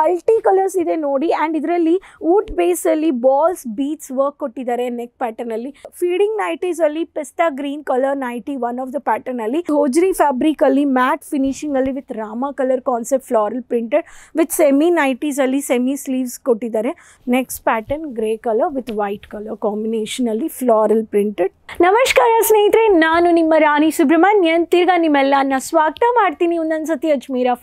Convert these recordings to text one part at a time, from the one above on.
multi colours ಇದೆ ನೋಡಿ and ಇದರಲ್ಲಿ ವುಡ್ ಅಲ್ಲಿ ಬಾಲ್ಸ್ ಬೀಟ್ಸ್ ವರ್ಕ್ ಕೊಟ್ಟಿದ್ದಾರೆ ನೆಕ್ ಅಲ್ಲಿ ಫೀಡಿಂಗ್ ಅಲ್ಲಿ pista green colour nighty one of the ಪ್ಯಾಟರ್ನಲ್ಲಿ ಹೋಜ್ರಿ ಅಲ್ಲಿ ಮ್ಯಾಟ್ ಫಿನಿಶಿಂಗ್ ಅಲ್ಲಿ ವಿತ್ ರಾಮ colour concept floral printed with semi nighties ಅಲ್ಲಿ ಸೆಮಿ ಸ್ಲೀವ್ಸ್ ಕೊಟ್ಟಿದ್ದಾರೆ next pattern grey colour with white colour ಅಲ್ಲಿ ಫ್ಲಾರಲ್ ಪ್ರಿಂಟೆಡ್ ನಮಸ್ಕಾರ ಸ್ನೇಹಿತರೆ ನಾನು ನಿಮ್ಮ ರಾಣಿ ಸುಬ್ರಹ್ಮಣ್ಯನ್ ತಿರ್ಗಾ ನಿಮ್ಮೆಲ್ಲ ಸ್ವಾಗತ ಮಾಡ್ತೀನಿ ಒಂದೊಂದ್ಸತಿ ಅಜ್ಮೀರಾ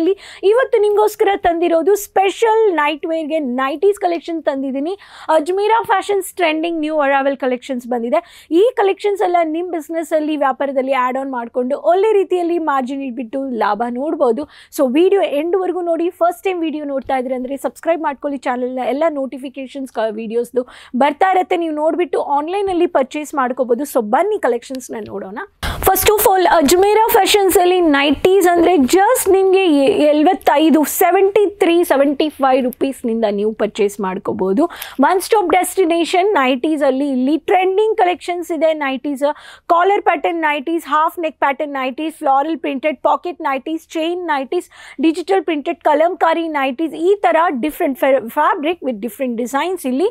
ಅಲ್ಲಿ ಇವತ್ತು ನಿಮಗೋಸ್ಕರ ತಂದಿರೋ ಇರೋದು ಸ್ಪೆಷಲ್ ನೈಟ್ ವೇರ್ಗೆ ನೈಟೀಸ್ ಕಲೆಕ್ಷನ್ ತಂದಿದ್ದೀನಿ Ajmera fashions trending new arrival collections ಬಂದಿದೆ ಈ ಕಲೆಕ್ಷನ್ಸ್ ಎಲ್ಲ ನಿಮ್ಮ ಬಿಸ್ನೆಸ್ಸಲ್ಲಿ ವ್ಯಾಪಾರದಲ್ಲಿ ಆ್ಯಡ್ ಆನ್ ಮಾಡಿಕೊಂಡು ಒಳ್ಳೆ ರೀತಿಯಲ್ಲಿ ಮಾರ್ಜಿನ್ ಇಟ್ಬಿಟ್ಟು ಲಾಭ ನೋಡ್ಬೋದು ಸೊ ವಿಡಿಯೋ ಎಂಡ್ವರೆಗೂ ನೋಡಿ ಫಸ್ಟ್ ಟೈಮ್ ವಿಡಿಯೋ ನೋಡ್ತಾ ಇದ್ರೆ ಅಂದರೆ ಸಬ್ಸ್ಕ್ರೈಬ್ ಮಾಡ್ಕೊಳ್ಳಿ ಚಾನಲ್ನ ಎಲ್ಲ ನೋಟಿಫಿಕೇಷನ್ಸ್ ವೀಡಿಯೋಸ್ದು ಬರ್ತಾ ಇರುತ್ತೆ ನೀವು ನೋಡಿಬಿಟ್ಟು ಆನ್ಲೈನಲ್ಲಿ ಪರ್ಚೇಸ್ ಮಾಡ್ಕೋಬೋದು ಸೊ ಬನ್ನಿ ಕಲೆಕ್ಷನ್ಸ್ನ ನೋಡೋಣ ಫಸ್ಟ್ ಆಫ್ ಆಲ್ ಅಜ್ಮೇರಾ ಫ್ಯಾಷನ್ಸಲ್ಲಿ ನೈಟೀಸ್ ಅಂದರೆ ಜಸ್ಟ್ ನಿಮಗೆ ಎಲ್ವತ್ತೈದು ಸೆವೆಂಟಿ ತ್ರೀ ಸೆವೆಂಟಿ ಫೈವ್ ರುಪೀಸ್ನಿಂದ ನೀವು ಪರ್ಚೇಸ್ ಮಾಡ್ಕೋಬೋದು ಒನ್ ಸ್ಟಾಪ್ ಡೆಸ್ಟಿನೇಷನ್ ನೈಟೀಸಲ್ಲಿ ಇಲ್ಲಿ ಟ್ರೆಂಡಿಂಗ್ ಕಲೆಕ್ಷನ್ಸ್ ಇದೆ nighties collar pattern nighties half neck pattern nighties floral printed pocket nighties chain nighties digital printed kalamkari nighties ಈ ಥರ different fabric with different designs ಇಲ್ಲಿ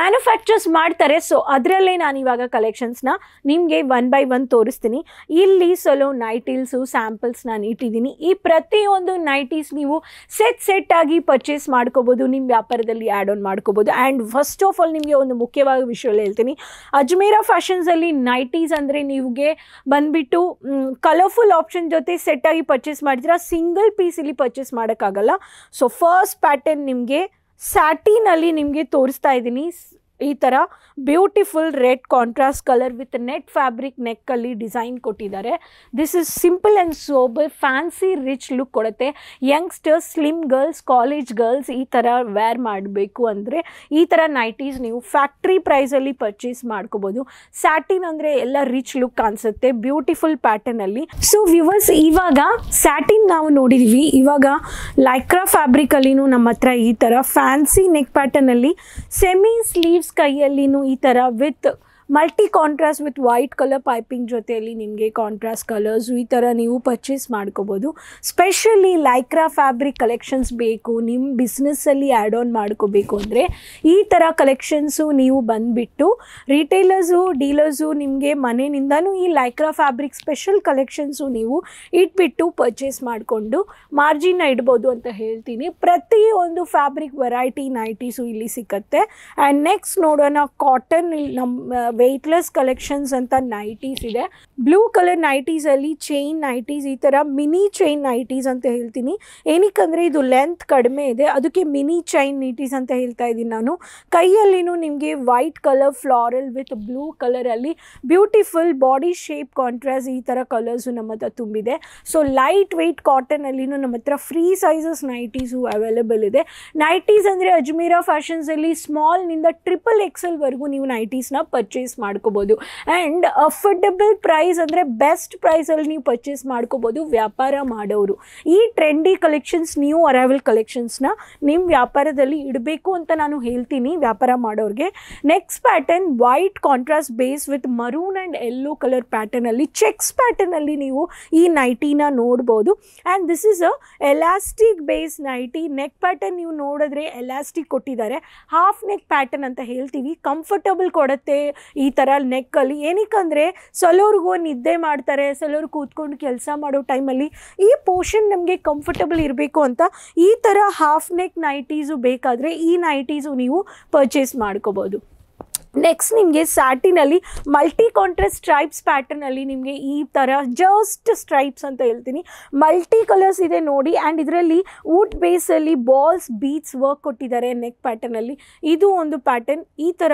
manufacturers ಮಾಡ್ತಾರೆ ಸೊ ಅದರಲ್ಲೇ ನಾನು ಇವಾಗ ಕಲೆಕ್ಷನ್ಸ್ನ ನಿಮಗೆ ಒನ್ ಬೈ ಒನ್ ತೋರಿಸ್ತೀನಿ ಇಲ್ಲಿ ಸೊಲೋ ನೈಟೀಲ್ಸು ಸ್ಯಾಂಪಲ್ಸ್ ನಾನು ಇಟ್ಟಿದ್ದೀನಿ ಈ ಪ್ರತಿಯೊಂದು ನೈಟೀಸ್ ನೀವು ಸೆಟ್ ಸೆಟ್ ಆಗಿ ಪರ್ಚೇಸ್ ಮಾಡ್ಕೋಬೋದು ನಿಮ್ಮ ವ್ಯಾಪಾರದಲ್ಲಿ ಆ್ಯಡ್ ಆನ್ ಮಾಡ್ಕೋಬೋದು ಆ್ಯಂಡ್ ಫಸ್ಟ್ ಆಫ್ ಆಲ್ ನಿಮಗೆ ಒಂದು ಮುಖ್ಯವಾದ ವಿಷಯದಲ್ಲಿ ಹೇಳ್ತೀನಿ ಅಜ್ಮೇರ ಫ್ಯಾಷನ್ಸಲ್ಲಿ ನೈಟೀಸ್ ಅಂದರೆ ನಿಮಗೆ ಬಂದುಬಿಟ್ಟು ಕಲರ್ಫುಲ್ ಆಪ್ಷನ್ ಜೊತೆ ಸೆಟ್ ಆಗಿ ಪರ್ಚೇಸ್ ಮಾಡಿದ್ರೆ ಸಿಂಗಲ್ ಪೀಸಲ್ಲಿ ಪರ್ಚೇಸ್ ಮಾಡೋಕ್ಕಾಗಲ್ಲ ಸೊ ಫಸ್ಟ್ ಪ್ಯಾಟರ್ನ್ ನಿಮಗೆ ಸ್ಯಾಟಿನಲ್ಲಿ ನಿಮಗೆ ತೋರಿಸ್ತಾ ಇದ್ದೀನಿ ಈ ಥರ beautiful red contrast colour with net fabric ನೆಕ್ಕಲ್ಲಿ ಡಿಸೈನ್ ಕೊಟ್ಟಿದ್ದಾರೆ this is simple and sober fancy rich look ಕೊಡುತ್ತೆ youngsters slim girls college girls ಈ ಥರ ವೇರ್ ಮಾಡಬೇಕು ಅಂದರೆ ಈ ಥರ ನೈಟೀಸ್ ನೀವು ಫ್ಯಾಕ್ಟ್ರಿ ಪ್ರೈಸಲ್ಲಿ ಪರ್ಚೇಸ್ ಮಾಡ್ಕೋಬೋದು ಸ್ಯಾಟಿನ್ ಅಂದರೆ ಎಲ್ಲ ರಿಚ್ ಲುಕ್ ಕಾಣಿಸುತ್ತೆ ಬ್ಯೂಟಿಫುಲ್ ಪ್ಯಾಟರ್ನಲ್ಲಿ ಸೊ ವ್ಯೂವರ್ಸ್ ಇವಾಗ ಸ್ಯಾಟಿನ್ ನಾವು ನೋಡಿದ್ದೀವಿ ಇವಾಗ ಲೈಕ್ರಾ ಫ್ಯಾಬ್ರಿಕಲ್ಲಿನೂ ನಮ್ಮ ಹತ್ರ ಈ ಥರ ಫ್ಯಾನ್ಸಿ ನೆಕ್ ಪ್ಯಾಟರ್ನಲ್ಲಿ ಸೆಮಿ ಸ್ಲೀವ್ಸ್ ಕೈಯಲ್ಲಿನೂ ಈ ಥರ with multi contrast with white colour piping ಜೊತೆಯಲ್ಲಿ ನಿಮಗೆ ಕಾಂಟ್ರಾಸ್ಟ್ ಕಲರ್ಸು ಈ ಥರ ನೀವು ಪರ್ಚೇಸ್ ಮಾಡ್ಕೋಬೋದು ಸ್ಪೆಷಲಿ ಲೈಕ್ರಾ ಫ್ಯಾಬ್ರಿಕ್ ಕಲೆಕ್ಷನ್ಸ್ ಬೇಕು ನಿಮ್ಮ ಬಿಸ್ನೆಸ್ಸಲ್ಲಿ ಆ್ಯಡ್ ಆನ್ ಮಾಡ್ಕೋಬೇಕು ಅಂದರೆ ಈ ಥರ ಕಲೆಕ್ಷನ್ಸು ನೀವು ಬಂದುಬಿಟ್ಟು ರಿಟೇಲರ್ಸು ಡೀಲರ್ಸು ನಿಮಗೆ ಮನೆಯಿಂದನೂ ಈ ಲೈಕ್ರಾ ಫ್ಯಾಬ್ರಿಕ್ ಸ್ಪೆಷಲ್ ಕಲೆಕ್ಷನ್ಸು ನೀವು ಇಟ್ಬಿಟ್ಟು ಪರ್ಚೇಸ್ ಮಾಡಿಕೊಂಡು ಮಾರ್ಜಿನ್ನ ಇಡ್ಬೋದು ಅಂತ ಹೇಳ್ತೀನಿ ಪ್ರತಿಯೊಂದು ಫ್ಯಾಬ್ರಿಕ್ ವೆರೈಟಿ ನೈಟೀಸು ಇಲ್ಲಿ ಸಿಕ್ಕತ್ತೆ ಆ್ಯಂಡ್ ನೆಕ್ಸ್ಟ್ ನೋಡೋಣ ಕಾಟನ್ ನಮ್ಮ वेटलेस कलेक्शंस ಅಂತ ನೈಟೀಸ್ ಇದೆ ब्लू ಕಲರ್ ನೈಟೀಸ್ ಅಲ್ಲಿ ಚೈನ್ ನೈಟೀಸ್ ಈ ತರ ಮಿನಿ ಚೈನ್ ನೈಟೀಸ್ ಅಂತ ಹೇಳ್ತೀನಿ ಏನಿಕಂದ್ರೆ ಇದು ಲೆಂತ್ ಕಡಿಮೆ ಇದೆ ಅದಕ್ಕೆ ಮಿನಿ ಚೈನ್ ನೈಟೀಸ್ ಅಂತ ಹೇಳ್ತಾ ಇದೀನಿ ನಾನು ಕೈಯಲ್ಲಿ ನೋ ನಿಮಗೆ white colour floral with blue colour ಅಲ್ಲಿ ಬ್ಯೂಟಿಫುಲ್ ಬಾಡಿ 셰ಪ್ ಕಾಂಟ್ರಾಸ್ಟ್ ಈ ತರ ಕಲರ್ಸ್ ಉನಮತಾ ತುಂಬಿದೆ ಸೋ ಲೈಟ್ weight कॉटन ಅಲ್ಲಿನ ನಮ್ಮತ್ರ ಫ್ರೀไซಸಸ್ ನೈಟೀಸ್ अवेलेबल ಇದೆ ನೈಟೀಸ್ ಅಂದ್ರೆ ಅಜ್ಮೀರಾ ಫ್ಯಾಷನ್ಸ್ ಅಲ್ಲಿ ಸ್ಮಾಲ್ ನಿಂದ ट्रिपल XL ವರೆಗೂ ನೀವು ನೈಟೀಸ್ ನ ಪರ್ಚೇಸ್ ಪರ್ಚೇಸ್ ಮಾಡ್ಕೋಬೋದು ಆ್ಯಂಡ್ ಅಫರ್ಡೆಬಲ್ ಪ್ರೈಸ್ ಅಂದರೆ ಬೆಸ್ಟ್ ಪ್ರೈಸಲ್ಲಿ ನೀವು ಪರ್ಚೇಸ್ ಮಾಡ್ಕೋಬೋದು ವ್ಯಾಪಾರ ಮಾಡೋರು ಈ ಟ್ರೆಂಡಿ ಕಲೆಕ್ಷನ್ಸ್ ನ್ಯೂ ಅರೈವಲ್ ಕಲೆಕ್ಷನ್ಸ್ನ ನಿಮ್ಮ ವ್ಯಾಪಾರದಲ್ಲಿ ಇಡಬೇಕು ಅಂತ ನಾನು ಹೇಳ್ತೀನಿ ವ್ಯಾಪಾರ ಮಾಡೋರಿಗೆ next pattern white contrast base with maroon and yellow colour ಪ್ಯಾಟರ್ನಲ್ಲಿ ಚೆಕ್ಸ್ ಪ್ಯಾಟರ್ನಲ್ಲಿ ನೀವು ಈ ನೈಟಿನ ನೋಡ್ಬೋದು and this is a elastic base nighty neck pattern ನೀವು ನೋಡಿದ್ರೆ ಎಲಾಸ್ಟಿಕ್ ಕೊಟ್ಟಿದ್ದಾರೆ ಹಾಫ್ ನೆಕ್ ಪ್ಯಾಟರ್ನ್ ಅಂತ ಹೇಳ್ತೀವಿ ಕಂಫರ್ಟಬಲ್ ಕೊಡುತ್ತೆ ಈ ಥರ ನೆಕ್ಕಲ್ಲಿ ಏನಕ್ಕಂದರೆ ಸಲೋರ್ಗೂ ನಿದ್ದೆ ಮಾಡ್ತಾರೆ ಸಲೋರು ಕೂತ್ಕೊಂಡು ಕೆಲಸ ಮಾಡೋ ಟೈಮಲ್ಲಿ ಈ ಪೋರ್ಷನ್ ನಮಗೆ ಕಂಫರ್ಟಬಲ್ ಇರಬೇಕು ಅಂತ ಈ ಥರ ಹಾಫ್ ನೆಕ್ ನೈಟೀಸು ಬೇಕಾದರೆ ಈ ನೈಟೀಸು ನೀವು ಪರ್ಚೇಸ್ ಮಾಡ್ಕೋಬೋದು ನೆಕ್ಸ್ಟ್ ನಿಮಗೆ ಸ್ಯಾಟಿನಲ್ಲಿ ಮಲ್ಟಿ ಕಾಂಟ್ರಾಸ್ಟ್ ಸ್ಟ್ರೈಪ್ಸ್ ಪ್ಯಾಟರ್ನಲ್ಲಿ ನಿಮಗೆ ಈ ಥರ ಜಸ್ಟ್ ಸ್ಟ್ರೈಪ್ಸ್ ಅಂತ ಹೇಳ್ತೀನಿ ಮಲ್ಟಿ ಕಲರ್ಸ್ ಇದೆ ನೋಡಿ ಆ್ಯಂಡ್ ಇದರಲ್ಲಿ ವುಡ್ ಬೇಸಲ್ಲಿ ಬಾಲ್ಸ್ ಬೀಟ್ಸ್ ವರ್ಕ್ ಕೊಟ್ಟಿದ್ದಾರೆ ನೆಕ್ ಪ್ಯಾಟರ್ನಲ್ಲಿ ಇದು ಒಂದು ಪ್ಯಾಟರ್ನ್ ಈ ಥರ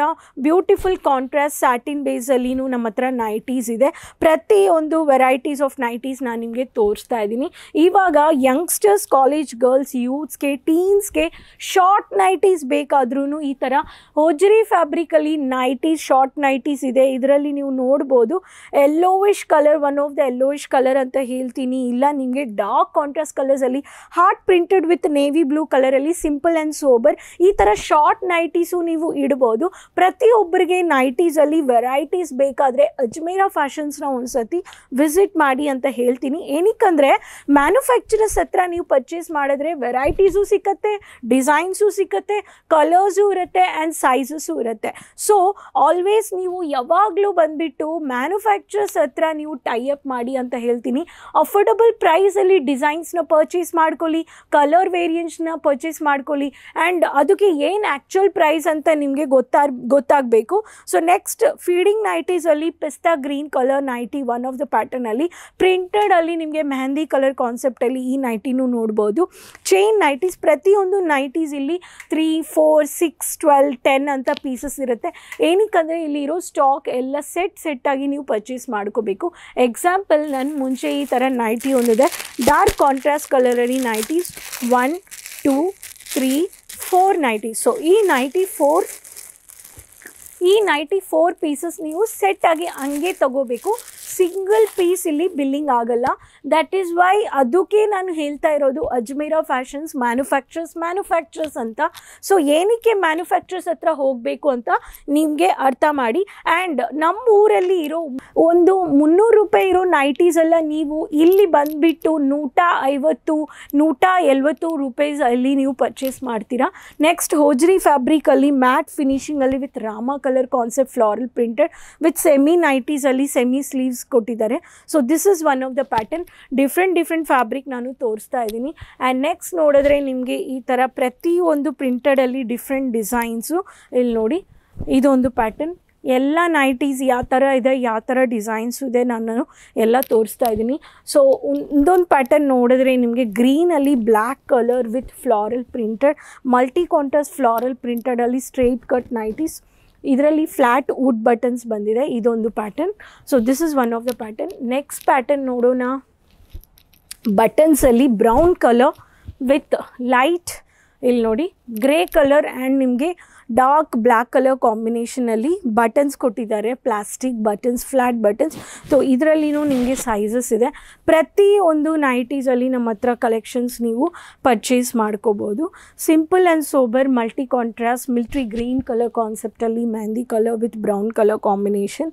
ಬ್ಯೂಟಿಫುಲ್ ಕಾಂಟ್ರಾಸ್ಟ್ ಸ್ಯಾಟಿನ್ ಬೇಸಲ್ಲಿನೂ ನಮ್ಮ ಹತ್ರ ನೈಟೀಸ್ ಇದೆ ಪ್ರತಿ ಒಂದು ವೆರೈಟೀಸ್ ಆಫ್ ನೈಟೀಸ್ ನಾನು ನಿಮಗೆ ತೋರಿಸ್ತಾ ಇದ್ದೀನಿ ಇವಾಗ ಯಂಗ್ಸ್ಟರ್ಸ್ ಕಾಲೇಜ್ ಗರ್ಲ್ಸ್ ಯೂತ್ಸ್ಗೆ ಟೀನ್ಸ್ಗೆ ಶಾರ್ಟ್ ನೈಟೀಸ್ ಬೇಕಾದ್ರೂ ಈ ಥರ ಹೋಜರಿ ಫ್ಯಾಬ್ರಿಕಲ್ಲಿ ನೈಟೀಸ್ ಶಾರ್ಟ್ ನೈಟೀಸ್ ಇದೆ ಇದರಲ್ಲಿ ನೀವು ನೋಡ್ಬೋದು yellowish colour one of the yellowish colour ಅಂತ ಹೇಳ್ತೀನಿ ಇಲ್ಲ ನಿಮಗೆ ಡಾರ್ಕ್ ಕಾಂಟ್ರಾಸ್ಟ್ ಕಲರ್ಸಲ್ಲಿ heart printed with navy blue ಕಲರಲ್ಲಿ ಸಿಂಪಲ್ ಆ್ಯಂಡ್ ಸೋಬರ್ ಈ ಥರ ಶಾರ್ಟ್ ನೈಟೀಸು ನೀವು ಇಡ್ಬೋದು ಪ್ರತಿಯೊಬ್ಬರಿಗೆ ನೈಟೀಸಲ್ಲಿ ವೆರೈಟೀಸ್ ಬೇಕಾದರೆ ಅಜ್ಮೇರ ಫ್ಯಾಷನ್ಸ್ನ ಒಂದು ಸತಿ ವಿಸಿಟ್ ಮಾಡಿ ಅಂತ ಹೇಳ್ತೀನಿ ಏನಕ್ಕಂದರೆ ಮ್ಯಾನುಫ್ಯಾಕ್ಚರರ್ಸ್ ಹತ್ರ ನೀವು ಪರ್ಚೇಸ್ ಮಾಡಿದ್ರೆ ವೆರೈಟೀಸು ಸಿಕ್ಕತ್ತೆ ಡಿಸೈನ್ಸು ಸಿಕ್ಕತ್ತೆ ಕಲರ್ಸು ಇರುತ್ತೆ ಆ್ಯಂಡ್ ಸೈಜಸ್ಸು ಇರುತ್ತೆ ಸೊ ಸೊ ಆಲ್ವೇಸ್ ನೀವು ಯಾವಾಗಲೂ ಬಂದ್ಬಿಟ್ಟು ಮ್ಯಾನುಫ್ಯಾಕ್ಚರರ್ಸ್ ಹತ್ರ ನೀವು ಟೈ ಅಪ್ ಮಾಡಿ ಅಂತ ಹೇಳ್ತೀನಿ ಅಫೋರ್ಡಬಲ್ ಪ್ರೈಸಲ್ಲಿ ಡಿಸೈನ್ಸ್ನ ಪರ್ಚೇಸ್ ಮಾಡ್ಕೊಳ್ಳಿ ಕಲರ್ ವೇರಿಯಂಟ್ಸ್ನ ಪರ್ಚೇಸ್ ಮಾಡ್ಕೊಳ್ಳಿ ಆ್ಯಂಡ್ ಅದಕ್ಕೆ ಏನು ಆ್ಯಕ್ಚುಯಲ್ ಪ್ರೈಸ್ ಅಂತ ನಿಮಗೆ ಗೊತ್ತಾ ಗೊತ್ತಾಗಬೇಕು ಸೊ ನೆಕ್ಸ್ಟ್ ಫೀಡಿಂಗ್ ನೈಟೀಸಲ್ಲಿ pista green colour nighty one of the ಪ್ಯಾಟರ್ನಲ್ಲಿ ಪ್ರಿಂಟೆಡಲ್ಲಿ ನಿಮಗೆ ಮೆಹಂದಿ ಕಲರ್ ಕಾನ್ಸೆಪ್ಟಲ್ಲಿ ಈ ನೈಟಿನೂ ನೋಡ್ಬೋದು ಚೈನ್ ನೈಟೀಸ್ ಪ್ರತಿಯೊಂದು ನೈಟೀಸ್ ಇಲ್ಲಿ three four six twelve ten ಅಂತ ಪೀಸಸ್ ಇರುತ್ತೆ ಏನಕ್ಕಂದರೆ ಇಲ್ಲಿರೋ ಸ್ಟಾಕ್ ಎಲ್ಲ ಸೆಟ್ ಸೆಟ್ಟಾಗಿ ನೀವು ಪರ್ಚೇಸ್ ಮಾಡ್ಕೋಬೇಕು ಎಕ್ಸಾಂಪಲ್ ನನ್ನ ಮುಂಚೆ ಈ ಥರ ನೈಟಿ ಒಂದಿದೆ ಡಾರ್ಕ್ ಕಾಂಟ್ರಾಸ್ಟ್ ಕಲರಲ್ಲಿ nighties one two three four nighty so ಈ ನೈಟಿ ಫೋರ್ ಈ ನೈಂಟಿ ಫೋರ್ ಪೀಸಸ್ ನೀವು ಸೆಟ್ಟಾಗಿ ಹಂಗೆ ತಗೋಬೇಕು ಸಿಂಗಲ್ ಪೀಸ್ ಇಲ್ಲಿ ಬಿಲ್ಲಿಂಗ್ ಆಗಲ್ಲ ದಟ್ ಈಸ್ ವೈ ಅದಕ್ಕೆ ನಾನು ಹೇಳ್ತಾ ಇರೋದು ಅಜ್ಮೀರಾ ಫ್ಯಾಷನ್ಸ್ ಮ್ಯಾನುಫ್ಯಾಕ್ಚರ್ಸ್ ಮ್ಯಾನುಫ್ಯಾಕ್ಚರ್ಸ್ ಅಂತ ಸೊ ಏನಕ್ಕೆ ಮ್ಯಾನುಫ್ಯಾಕ್ಚರ್ಸ್ ಹತ್ರ ಹೋಗಬೇಕು ಅಂತ ನಿಮಗೆ ಅರ್ಥ ಮಾಡಿ ಆ್ಯಂಡ್ ನಮ್ಮ ಊರಲ್ಲಿ ಇರೋ ಒಂದು ಮುನ್ನೂರು ರೂಪಾಯಿ ಇರೋ ನೈಟೀಸೆಲ್ಲ ನೀವು ಇಲ್ಲಿ ಬಂದುಬಿಟ್ಟು ನೂಟ ಐವತ್ತು ನೂಟ ಎಲ್ವತ್ತು ರೂಪಾಯ್ಸ್ ಅಲ್ಲಿ ನೀವು ಪರ್ಚೇಸ್ ಮಾಡ್ತೀರಾ ನೆಕ್ಸ್ಟ್ ಹೋಜ್ರಿ ಫ್ಯಾಬ್ರಿಕಲ್ಲಿ ಮ್ಯಾಟ್ ಫಿನಿಷಿಂಗಲ್ಲಿ ವಿತ್ ರಾಮ colour concept floral printed with semi ನೈಟೀಸಲ್ಲಿ ಸೆಮಿ ಸ್ಲೀವ್ಸ್ ಕೊಟ್ಟಿದ್ದಾರೆ so this is one of the pattern different different fabric ನಾನು ತೋರಿಸ್ತಾ ಇದ್ದೀನಿ ಆ್ಯಂಡ್ ನೆಕ್ಸ್ಟ್ ನೋಡಿದ್ರೆ ನಿಮಗೆ ಈ ಥರ ಪ್ರತಿಯೊಂದು ಪ್ರಿಂಟೆಡಲ್ಲಿ ಡಿಫ್ರೆಂಟ್ ಡಿಸೈನ್ಸು ಇಲ್ಲಿ ನೋಡಿ ಇದೊಂದು ಪ್ಯಾಟರ್ನ್ ಎಲ್ಲ ನೈಟೀಸ್ ಯಾವ ಥರ ಇದೆ ಯಾವ ಥರ ಡಿಸೈನ್ಸ್ ಇದೆ ನಾನು ಎಲ್ಲ ತೋರಿಸ್ತಾ ಇದ್ದೀನಿ ಸೊ ಒಂದೊಂದು ಪ್ಯಾಟರ್ನ್ ನೋಡಿದ್ರೆ ನಿಮಗೆ ಗ್ರೀನಲ್ಲಿ black colour with floral printed multi contrast floral ಪ್ರಿಂಟೆಡಲ್ಲಿ ಸ್ಟ್ರೈಟ್ ಕಟ್ ನೈಟೀಸ್ ಇದರಲ್ಲಿ ಫ್ಲ್ಯಾಟ್ ವುಡ್ ಬಟನ್ಸ್ ಬಂದಿದೆ ಇದೊಂದು pattern so this is one of the pattern next pattern ನೋಡೋಣ ಬಟನ್ಸಲ್ಲಿ ಬ್ರೌನ್ ಕಲರ್ ವಿತ್ ಲೈಟ್ ಇಲ್ಲಿ ನೋಡಿ ಗ್ರೇ ಕಲರ್ ಆ್ಯಂಡ್ ನಿಮಗೆ dark black colour ಕಾಂಬಿನೇಷನಲ್ಲಿ ಬಟನ್ಸ್ ಕೊಟ್ಟಿದ್ದಾರೆ plastic buttons flat buttons so ಇದರಲ್ಲಿನೂ ನಿಮಗೆ ಸೈಜಸ್ ಇದೆ ಪ್ರತಿ ಒಂದು ನೈಟೀಸಲ್ಲಿ ನಮ್ಮ ಹತ್ರ ಕಲೆಕ್ಷನ್ಸ್ ನೀವು ಪರ್ಚೇಸ್ ಮಾಡ್ಕೋಬೋದು simple and sober multi contrast military green colour ಕಾನ್ಸೆಪ್ಟಲ್ಲಿ mehndi colour with brown colour combination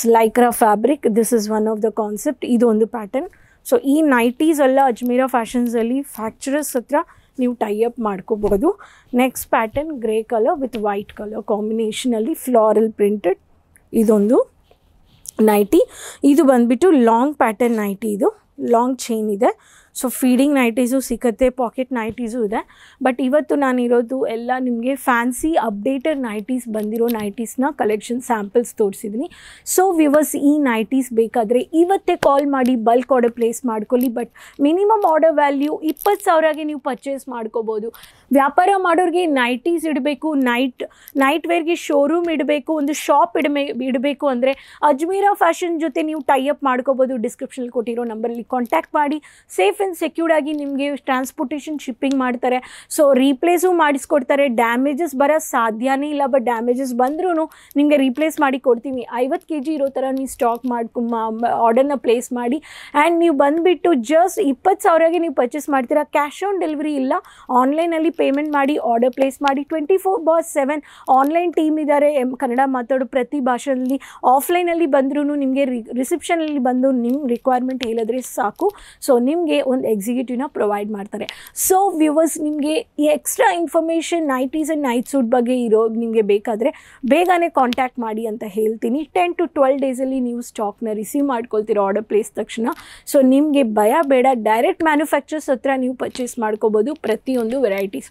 lycra fabric this is one of the concept ಇದೊಂದು ಪ್ಯಾಟರ್ನ್ ಸೊ ಈ ನೈಟೀಸ್ ಎಲ್ಲ ಅಜ್ಮೀರಾ ಫ್ಯಾಷನ್ಸಲ್ಲಿ ಫ್ಯಾಕ್ಚರಸ್ ಹತ್ರ ನೀವು ಟೈ ಅಪ್ ಮಾಡ್ಕೋಬಹುದು next pattern grey colour with white colour ಕಾಂಬಿನೇಷನಲ್ಲಿ ಫ್ಲಾರಲ್ ಪ್ರಿಂಟೆಡ್ ಇದೊಂದು ನೈಟಿ ಇದು ಬಂದುಬಿಟ್ಟು ಲಾಂಗ್ ಪ್ಯಾಟರ್ನ್ ನೈಟಿ ಇದು ಲಾಂಗ್ ಚೈನ್ ಇದೆ ಸೊ ಫೀಡಿಂಗ್ ನೈಟೀಸು ಸಿಗುತ್ತೆ ಪಾಕೆಟ್ ನೈಟೀಸು ಇದೆ ಬಟ್ ಇವತ್ತು ನಾನಿರೋದು ಎಲ್ಲ ನಿಮಗೆ ಫ್ಯಾನ್ಸಿ ಅಪ್ಡೇಟೆಡ್ ನೈಟೀಸ್ ಬಂದಿರೋ ನೈಟೀಸ್ನ ಕಲೆಕ್ಷನ್ ಸ್ಯಾಂಪಲ್ಸ್ ತೋರಿಸಿದ್ದೀನಿ ಸೊ ವಿವರ್ಸ್ ಈ ನೈಟೀಸ್ ಬೇಕಾದರೆ ಇವತ್ತೇ ಕಾಲ್ ಮಾಡಿ ಬಲ್ಕ್ ಆರ್ಡರ್ ಪ್ಲೇಸ್ ಮಾಡ್ಕೊಳ್ಳಿ ಬಟ್ ಮಿನಿಮಮ್ ಆರ್ಡರ್ ವ್ಯಾಲ್ಯೂ ಇಪ್ಪತ್ತು ಸಾವಿರಗೆ ನೀವು ಪರ್ಚೇಸ್ ಮಾಡ್ಕೋಬೋದು ವ್ಯಾಪಾರ ಮಾಡೋರಿಗೆ ನೈಟೀಸ್ ಇಡಬೇಕು ನೈಟ್ ನೈಟ್ ವೇರ್ಗೆ ಶೋರೂಮ್ ಇಡಬೇಕು ಒಂದು ಶಾಪ್ ಇಡಬೇ ಇಡಬೇಕು ಅಂದರೆ ಅಜ್ಮೀರಾ ಫ್ಯಾಷನ್ ಜೊತೆ ನೀವು ಟೈ ಅಪ್ ಮಾಡ್ಕೋಬೋದು ಡಿಸ್ಕ್ರಿಪ್ಷನ್ ಕೊಟ್ಟಿರೋ ನಂಬರಲ್ಲಿ ಕಾಂಟ್ಯಾಕ್ಟ್ ಮಾಡಿ ಸೇಫ್ ಸೆಕ್ಯೂರ್ ಸೆಕ್ಯೂರ್ಡ್ ಆಗಿ ನಿಮಗೆ ಟ್ರಾನ್ಸ್ಪೋರ್ಟೇಷನ್ ಶಿಪ್ಪಿಂಗ್ ಮಾಡ್ತಾರೆ ಸೊ ರೀಪ್ಲೇಸು ಮಾಡಿಸ್ಕೊಡ್ತಾರೆ ಡ್ಯಾಮೇಜಸ್ ಬರೋ ಸಾಧ್ಯನೇ ಇಲ್ಲ ಬಟ್ ಡ್ಯಾಮೇಜಸ್ ಬಂದ್ರೂ ನಿಮಗೆ ರೀಪ್ಲೇಸ್ ಮಾಡಿ ಕೊಡ್ತೀನಿ ಐವತ್ತು ಕೆ ಜಿ ಇರೋ ಥರ ನೀವು ಸ್ಟಾಕ್ ಮಾಡ್ಕೊ ಆರ್ಡರ್ನ ಪ್ಲೇಸ್ ಮಾಡಿ ಆ್ಯಂಡ್ ನೀವು ಬಂದುಬಿಟ್ಟು ಜಸ್ಟ್ ಇಪ್ಪತ್ತು ಸಾವಿರಗೆ ನೀವು ಪರ್ಚೇಸ್ ಮಾಡ್ತೀರಾ ಕ್ಯಾಶ್ ಆನ್ ಡೆಲಿವರಿ ಇಲ್ಲ ಆನ್ಲೈನಲ್ಲಿ ಪೇಮೆಂಟ್ ಮಾಡಿ ಆರ್ಡರ್ ಪ್ಲೇಸ್ ಮಾಡಿ twenty four bar seven online team ಇದ್ದಾರೆ ಎಮ್ ಕನ್ನಡ ಮಾತಾಡೋ ಪ್ರತಿ ಭಾಷೆಯಲ್ಲಿ ಆಫ್ಲೈನಲ್ಲಿ ಬಂದ್ರೂ ನಿಮಗೆ ರಿ ರಿಸೆಪ್ಷನಲ್ಲಿ ಬಂದು ನಿಮ್ಮ ರಿಕ್ವೈರ್ಮೆಂಟ್ ಹೇಳಿದ್ರೆ ಸಾಕು ಸೊ ನಿಮಗೆ ಒಂದು ಎಕ್ಸಿಕ್ಯೂಟಿವ್ನ ಪ್ರೊವೈಡ್ ಮಾಡ್ತಾರೆ ಸೊ ವ್ಯೂವರ್ಸ್ ನಿಮಗೆ ಈ extra information nighties and night suit ಬಗ್ಗೆ ಇರೋ ನಿಮಗೆ ಬೇಕಾದರೆ ಬೇಗನೆ ಕಾಂಟ್ಯಾಕ್ಟ್ ಮಾಡಿ ಅಂತ ಹೇಳ್ತೀನಿ ಟೆನ್ ಟು ಟ್ವೆಲ್ ಡೇಸಲ್ಲಿ ನೀವು ಸ್ಟಾಕ್ನ ರಿಸೀವ್ ಮಾಡ್ಕೊಳ್ತೀರೋ ಆರ್ಡರ್ ಪ್ಲೇಸ್ ತಕ್ಷಣ ಸೊ ನಿಮಗೆ ಭಯ ಬೇಡ ಡೈರೆಕ್ಟ್ ಮ್ಯಾನುಫ್ಯಾಕ್ಚರ್ಸ್ ಹತ್ರ ನೀವು ಪರ್ಚೇಸ್ ಮಾಡ್ಕೋಬೋದು ಪ್ರತಿಯೊಂದು ವೆರೈಟೀಸ್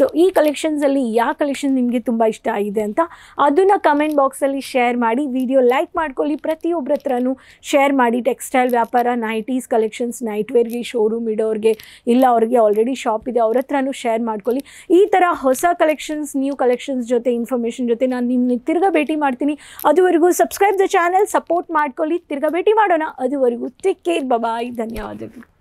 ಸೊ ಈ ಕಲೆಕ್ಷನ್ಸಲ್ಲಿ ಯಾವ ಕಲೆಕ್ಷನ್ ನಿಮಗೆ ತುಂಬ ಇಷ್ಟ ಆಗಿದೆ ಅಂತ ಅದನ್ನು ಕಮೆಂಟ್ ಬಾಕ್ಸಲ್ಲಿ ಶೇರ್ ಮಾಡಿ ವಿಡಿಯೋ ಲೈಕ್ ಮಾಡ್ಕೊಳ್ಳಿ ಪ್ರತಿಯೊಬ್ಬರ ಹತ್ರನೂ ಶೇರ್ ಮಾಡಿ ಟೆಕ್ಸ್ಟೈಲ್ ವ್ಯಾಪಾರ ನೈಟೀಸ್ ಕಲೆಕ್ಷನ್ಸ್ ವೇರ್ಗೆ ಇಷ್ಟು ಶೋರೂಮ್ ಇಡೋರಿಗೆ ಇಲ್ಲ ಅವ್ರಿಗೆ ಆಲ್ರೆಡಿ ಶಾಪ್ ಇದೆ ಅವ್ರ ಹತ್ರನೂ ಶೇರ್ ಮಾಡ್ಕೊಳ್ಳಿ ಈ ಥರ ಹೊಸ ಕಲೆಕ್ಷನ್ಸ್ ನ್ಯೂ ಕಲೆಕ್ಷನ್ಸ್ ಜೊತೆ ಇನ್ಫಾರ್ಮೇಷನ್ ಜೊತೆ ನಾನು ನಿಮ್ಮನ್ನ ತಿರ್ಗಾ ಭೇಟಿ ಮಾಡ್ತೀನಿ ಅದುವರೆಗೂ ಸಬ್ಸ್ಕ್ರೈಬ್ ದ ಚಾನಲ್ ಸಪೋರ್ಟ್ ಮಾಡ್ಕೊಳ್ಳಿ ತಿರ್ಗಾ ಭೇಟಿ ಮಾಡೋಣ ಅದುವರೆಗೂ ಟೇಕ್ ಕೇರ್ ಬಬಾಯ್ ಧನ್ಯವಾದಗಳು